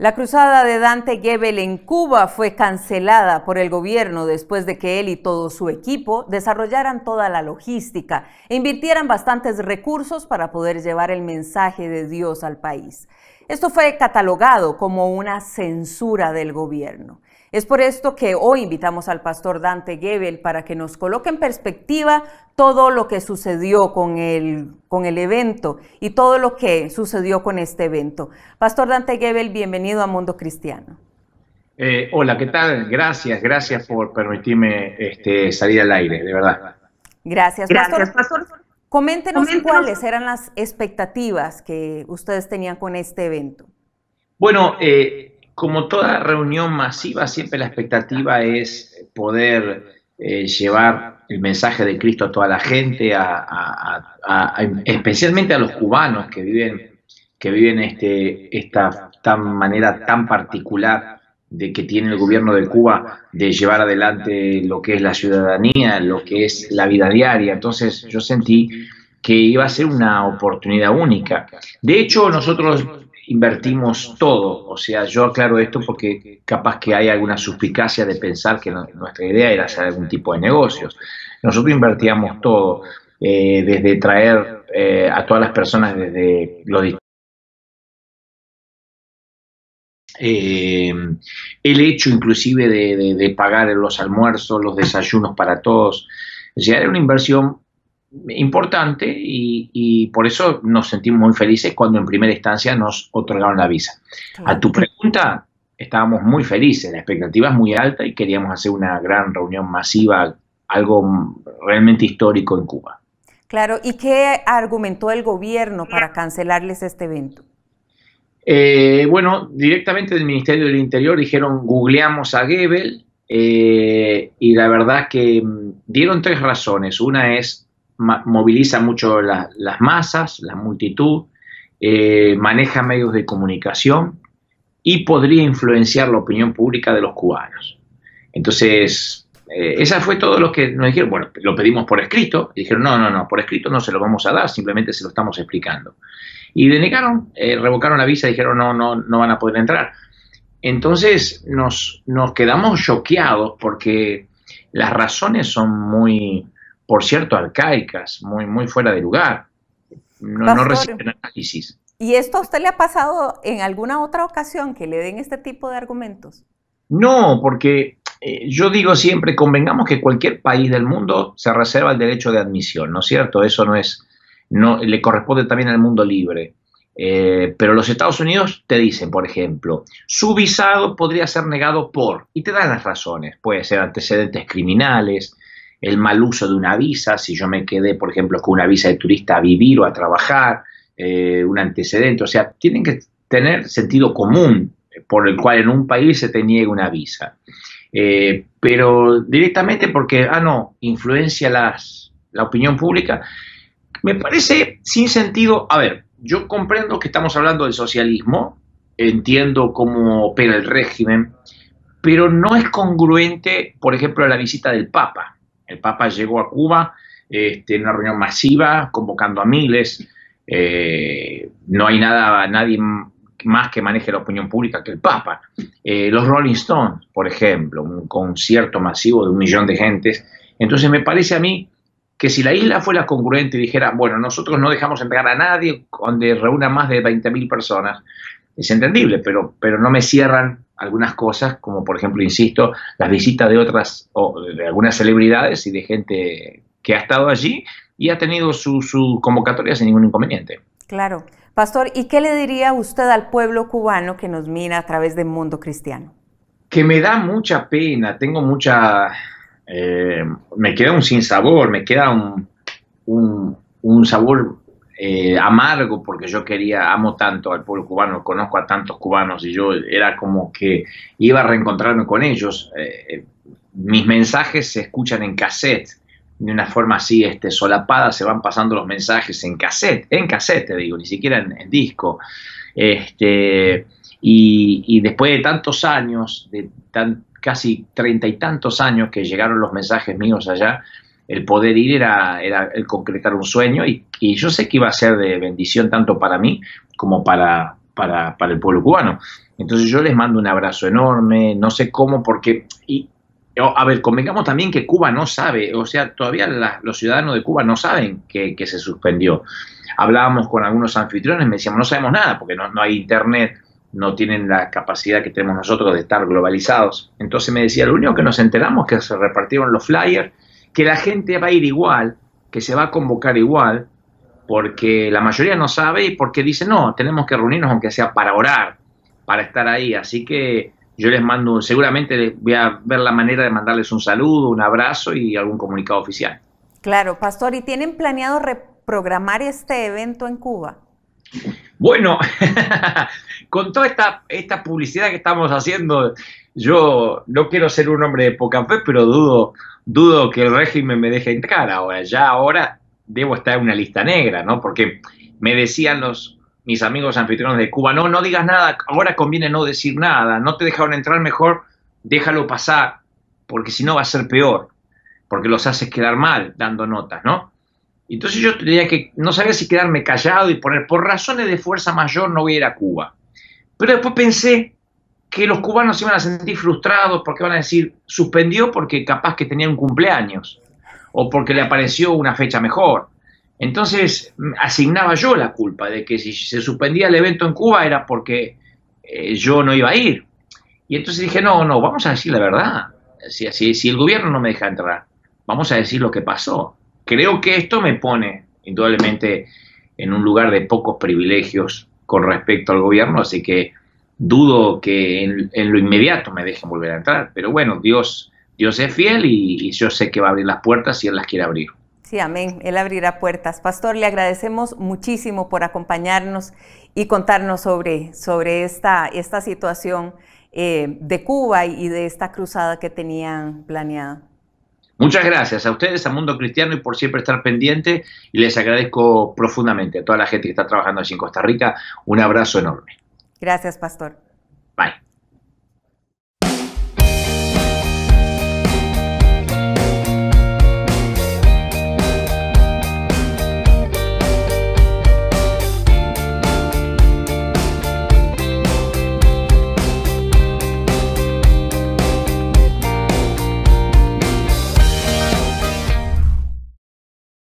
La cruzada de Dante Gebel en Cuba fue cancelada por el gobierno después de que él y todo su equipo desarrollaran toda la logística e invirtieran bastantes recursos para poder llevar el mensaje de Dios al país. Esto fue catalogado como una censura del gobierno. Es por esto que hoy invitamos al pastor Dante Gebel para que nos coloque en perspectiva todo lo que sucedió con el, con el evento y todo lo que sucedió con este evento. Pastor Dante Gebel, bienvenido a Mundo Cristiano. Eh, hola, ¿qué tal? Gracias, gracias por permitirme este, salir al aire, de verdad. Gracias, gracias pastor. Coméntenos, Coméntenos cuáles eran las expectativas que ustedes tenían con este evento. Bueno, eh, como toda reunión masiva, siempre la expectativa es poder eh, llevar el mensaje de Cristo a toda la gente, a, especialmente a los cubanos que viven, que viven este, esta manera tan particular de que tiene el gobierno de Cuba de llevar adelante lo que es la ciudadanía, lo que es la vida diaria. Entonces yo sentí que iba a ser una oportunidad única. De hecho, nosotros invertimos todo. O sea, yo aclaro esto porque capaz que hay alguna suspicacia de pensar que nuestra idea era hacer algún tipo de negocios. Nosotros invertíamos todo, eh, desde traer eh, a todas las personas desde los eh, el hecho inclusive de, de, pagar los almuerzos, los desayunos para todos. O sea, era una inversión importante y, por eso nos sentimos muy felices cuando en primera instancia nos otorgaron la visa. A tu pregunta, estábamos muy felices, la expectativa es muy alta y queríamos hacer una gran reunión masiva, algo realmente histórico en Cuba. Claro, ¿y qué argumentó el gobierno para cancelarles este evento? Eh, bueno, directamente del Ministerio del Interior dijeron googleamos a Goebbels eh, y la verdad que mm, dieron tres razones. Una es moviliza mucho las masas, la multitud, eh, maneja medios de comunicación y podría influenciar la opinión pública de los cubanos. Entonces, eh, esa fue todo lo que nos dijeron. Bueno, lo pedimos por escrito. Y dijeron, no, no, no, por escrito no se lo vamos a dar, simplemente se lo estamos explicando. Y denegaron, eh, revocaron la visa, dijeron, no, no, no van a poder entrar. Entonces nos, nos quedamos choqueados porque las razones son muy, por cierto, arcaicas, muy, muy fuera de lugar. No, reciben análisis. ¿Y esto a usted le ha pasado en alguna otra ocasión que le den este tipo de argumentos? No, porque eh, yo digo siempre, convengamos que cualquier país del mundo se reserva el derecho de admisión, ¿no es cierto? Eso no es, no, le corresponde también al mundo libre. Eh, pero los Estados Unidos te dicen, por ejemplo, su visado podría ser negado por, y te dan las razones, puede ser antecedentes criminales, el mal uso de una visa, si yo me quedé, por ejemplo, con una visa de turista a vivir o a trabajar, eh, un antecedente, o sea, tienen que tener sentido común por el cual en un país se te niega una visa. Eh, pero directamente porque, ah, no, influencia la opinión pública, me parece sin sentido, a ver, yo comprendo que estamos hablando del socialismo, entiendo cómo opera el régimen, pero no es congruente, por ejemplo, la visita del Papa. El Papa llegó a Cuba este, en una reunión masiva, convocando a miles. Eh, no hay nada, nadie más que maneje la opinión pública que el Papa. Eh, los Rolling Stones, por ejemplo, un concierto masivo de un millón de gentes. Entonces me parece a mí que si la isla fuera congruente y dijera, bueno, nosotros no dejamos entrar a nadie donde reúna más de 20.000 personas, es entendible, pero, pero no me cierran algunas cosas, como por ejemplo, insisto, las visitas de otras, o de algunas celebridades y de gente que ha estado allí y ha tenido su, su convocatoria sin ningún inconveniente. Claro. Pastor, ¿y qué le diría usted al pueblo cubano que nos mira a través del mundo cristiano? Que me da mucha pena, tengo mucha... Eh, me queda un sinsabor, me queda un, un, un sabor eh, amargo porque yo quería, amo tanto al pueblo cubano, conozco a tantos cubanos y yo era como que iba a reencontrarme con ellos. Eh, eh, mis mensajes se escuchan en cassette, de una forma así este, solapada, se van pasando los mensajes en cassette, en cassette digo, ni siquiera en, disco. Este, y, y, después de tantos años, de tan, casi treinta y tantos años que llegaron los mensajes míos allá, el poder ir era, el concretar un sueño y, yo sé que iba a ser de bendición tanto para mí como para, para, el pueblo cubano. Entonces yo les mando un abrazo enorme, no sé cómo, porque... Y, a ver, convengamos también que Cuba no sabe, o sea, todavía los ciudadanos de Cuba no saben que, se suspendió. Hablábamos con algunos anfitriones, me decíamos, no sabemos nada, porque no, no hay internet, no tienen la capacidad que tenemos nosotros de estar globalizados. Entonces me decía, lo único que nos enteramos es que se repartieron los flyers que la gente va a ir igual, que se va a convocar igual, porque la mayoría no sabe y porque dice, no, tenemos que reunirnos aunque sea para orar, para estar ahí. Así que yo les mando, seguramente voy a ver la manera de mandarles un saludo, un abrazo y algún comunicado oficial. Claro, Pastor, ¿y tienen planeado reprogramar este evento en Cuba? Bueno, con toda esta, publicidad que estamos haciendo, yo no quiero ser un hombre de poca fe, pero dudo, dudo que el régimen me deje entrar ahora. Ya ahora debo estar en una lista negra, ¿no? Porque me decían los mis amigos anfitriones de Cuba, no, no digas nada, ahora conviene no decir nada, no te dejaron entrar mejor, déjalo pasar, porque si no va a ser peor, porque los haces quedar mal dando notas, ¿no? Entonces yo tenía que, no sabía si quedarme callado y poner, por razones de fuerza mayor no voy a ir a Cuba. Pero después pensé que los cubanos se iban a sentir frustrados porque van a decir, suspendió porque capaz que tenía un cumpleaños o porque le apareció una fecha mejor. Entonces mm, asignaba yo la culpa de que si se suspendía el evento en Cuba era porque eh, yo no iba a ir. Y entonces dije, no, no, vamos a decir la verdad. Si, si el gobierno no me deja entrar, vamos a decir lo que pasó creo que esto me pone indudablemente en un lugar de pocos privilegios con respecto al gobierno, así que dudo que en, lo inmediato me dejen volver a entrar, pero bueno, Dios, Dios es fiel y, yo sé que va a abrir las puertas si Él las quiere abrir. Sí, amén. Él abrirá puertas. Pastor, le agradecemos muchísimo por acompañarnos y contarnos sobre, sobre esta, esta situación eh, de Cuba y de esta cruzada que tenían planeada. Muchas gracias a ustedes, a Mundo Cristiano y por siempre estar pendiente y les agradezco profundamente a toda la gente que está trabajando allí en Costa Rica. Un abrazo enorme. Gracias, Pastor. Bye.